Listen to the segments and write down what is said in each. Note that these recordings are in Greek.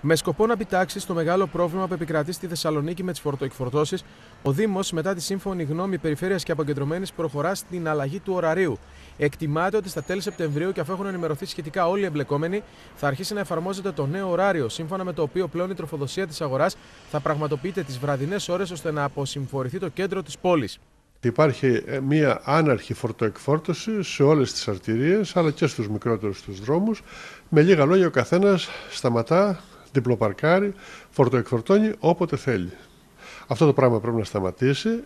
Με σκοπό να επιτάξει στο μεγάλο πρόβλημα που επικρατεί στη Θεσσαλονίκη με τις φορτοεκφορτώσει, ο Δήμος, μετά τη σύμφωνη γνώμη περιφέρειας και αποκεντρωμένης, προχωρά στην αλλαγή του ωραρίου. Εκτιμάται ότι στα τέλη Σεπτεμβρίου, και αφού έχουν ενημερωθεί σχετικά όλοι οι εμπλεκόμενοι, θα αρχίσει να εφαρμόζεται το νέο ωράριο, σύμφωνα με το οποίο πλέον η τροφοδοσία της αγοράς θα πραγματοποιείται τις βραδινές ώρες ώστε να αποσυμφορηθεί το κέντρο της πόλης. Υπάρχει ε, μια άναρχη φορτοεκφόρτωση σε όλες τις αρτηρίες, αλλά και στους μικρότερους τους Με λίγα λόγια ο καθένας σταματά διπλοπαρκάρει, φορτοεκφορτώνει όποτε θέλει. Αυτό το πράγμα πρέπει να σταματήσει.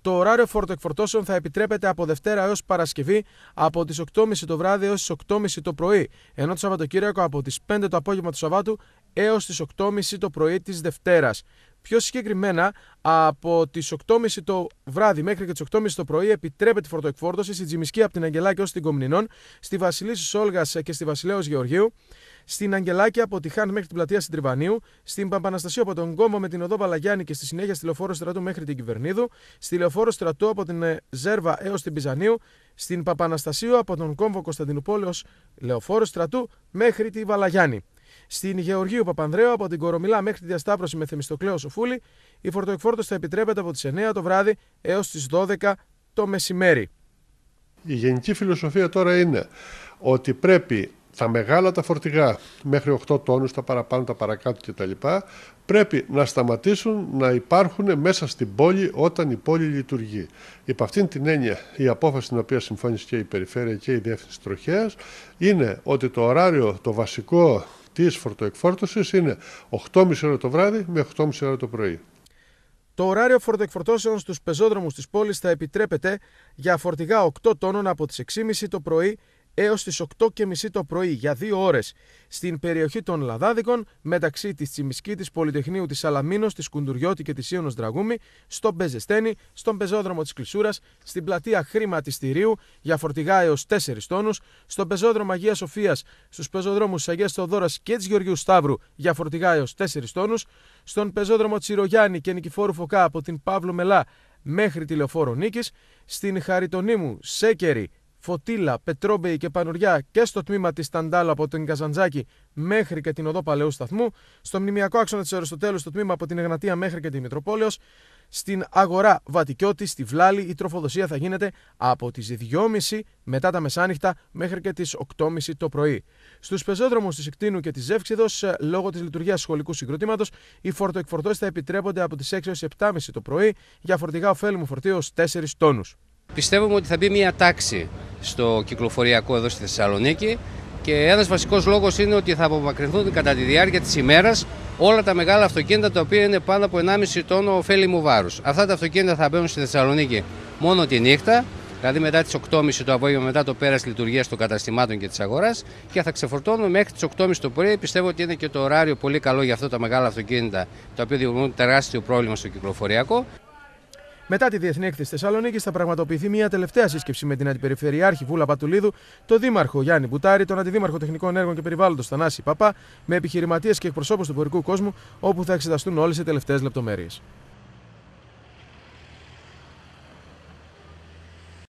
Το ωράριο φορτοεκφορτώσεων θα επιτρέπεται από Δευτέρα έως Παρασκευή από τις 8.30 το βράδυ έως τις 8.30 το πρωί, ενώ το Σαββατοκύριακο από τις 5 το απόγευμα του Σαββάτου έως τις 8.30 το πρωί της Δευτέρας. Πιο συγκεκριμένα, από τις 8.30 το βράδυ μέχρι και τις 8.30 το πρωί επιτρέπεται φορτοεκφόρτωση στη Τζιμισκή από την Αγγελάκη ως την Κομνηνών, στη Βασιλή Σόλγας και στη Βασιλέω Γεωργίου, στην Αγγελάκη από τη Χάν μέχρι την πλατεία Συντριβανίου, στην Παπαναστασίου από τον Κόμο με την Οδό Παλαγιάννη και στη συνέχεια στη Λεωφόρο Στρατού μέχρι την Κυβερνίδου, στη Λεωφόρο Στρατού από την ε, Ζέρβα έως την Πιζανίου, στην Παπαναστασίου από τον Κόμβο Κωνσταντινούπολεω Λεωφόρο Στρατού μέχρι τη Βαλαγιάννη. Στην Γεωργίου Παπανδρέου, από την Κορομιλά μέχρι τη διασταύρωση με Θεμιστοκλέο Σοφούλη, η φορτοεκφόρτωση θα επιτρέπεται από τις 9 το βράδυ έως τις 12 το μεσημέρι. Η γενική φιλοσοφία τώρα είναι ότι πρέπει τα μεγάλα τα φορτηγά μέχρι 8 τόνους, τα παραπάνω, τα παρακάτω κτλ. πρέπει να σταματήσουν να υπάρχουν μέσα στην πόλη όταν η πόλη λειτουργεί. Υπ' αυτήν την έννοια η απόφαση την οποία συμφώνησε και η Περιφέρεια και η Διεύθυνση Τροχέας είναι ότι το ωράριο, το βασικό τη φορτοεκφόρτωσης είναι 8.30 το βράδυ με 8.30 το πρωί. Το ωράριο φορτοεκφορτώσεων στους πεζόδρομους της πόλης θα επιτρέπεται για φορτηγά 8 τόνων από τις 6.30 το πρωί έως τις 8.30 το πρωί για δύο ώρες στην περιοχή των Λαδάδικων μεταξύ της της Πολυτεχνείου της Αλαμίνος, της Κουντουριώτη και της Ίωνος Δραγούμη, στο Πεζεστένη, στον πεζόδρομο της Κλεισούρας, στην πλατεία Χρήματιστηρίου για φορτηγά έως 4 τόνους, στον πεζόδρομο Αγίας Σοφίας, στους πεζοδρόμους Αγίας Θεοδόρας και της Γεωργίου Σταύρου για φορτηγά έως 4 τόνους, στον πεζόδρομο Τσιρογιάννη και Νικηφόρου Φωκά από την Παύλου Μελά μέχρι τη λεωφόρο Νίκης, στην Χαριτονίμου Σέκερη Φωτίλα, Πετρόμπεϊ και Πανουριά και στο τμήμα της Ταντάλα από τον Καζαντζάκη μέχρι και την οδό Παλαιού Σταθμού, στο μνημιακό άξονα της Αριστοτέλους στο τμήμα από την Εγνατία μέχρι και τη Μητροπόλεως, στην αγορά Βατικιώτη, στη Βλάλη, η τροφοδοσία θα γίνεται από τις 2.30 μετά τα μεσάνυχτα μέχρι και τις 8.30 το πρωί. Στους πεζόδρομους της Εκτίνου και της Ζεύξηδο, ε, λόγω της λειτουργίας σχολικού συγκροτήματος, οι φορτοεκφορτώσεις θα επιτρέπονται από τις 6 έω 7.30 το πρωί για φορτηγά ωφέλιμου φορτίου 4 τόνους. Πιστεύουμε ότι θα μπει μια τάξη στο κυκλοφοριακό εδώ στη Θεσσαλονίκη και ένας βασικός λόγος είναι ότι θα απομακρυνθούν κατά τη διάρκεια της ημέρας όλα τα μεγάλα αυτοκίνητα τα οποία είναι πάνω από 1,5 τόνο ωφέλιμου βάρους. Αυτά τα αυτοκίνητα θα μπαίνουν στη Θεσσαλονίκη μόνο τη νύχτα, δηλαδή μετά τις 8.30 το απόγευμα, μετά το πέρας λειτουργίας των καταστημάτων και της αγοράς και θα ξεφορτώνουν μέχρι τις 8.30 το πρωί. Πιστεύω ότι είναι και το ωράριο πολύ καλό για αυτά τα μεγάλα αυτοκίνητα, τα οποία δημιουργούν τεράστιο πρόβλημα στο κυκλοφοριακό. Μετά τη Διεθνή Έκθεση Θεσσαλονίκης θα πραγματοποιηθεί μια τελευταία σύσκεψη με την Αντιπεριφερειάρχη Βούλα Πατουλίδου, τον Δήμαρχο Γιάννη Μπουτάρη, τον Αντιδήμαρχο Τεχνικών Έργων και Περιβάλλοντος Θανάση Παπά, με επιχειρηματίες και εκπροσώπους του πορικού κόσμου, όπου θα εξεταστούν όλες οι τελευταίες λεπτομέρειες.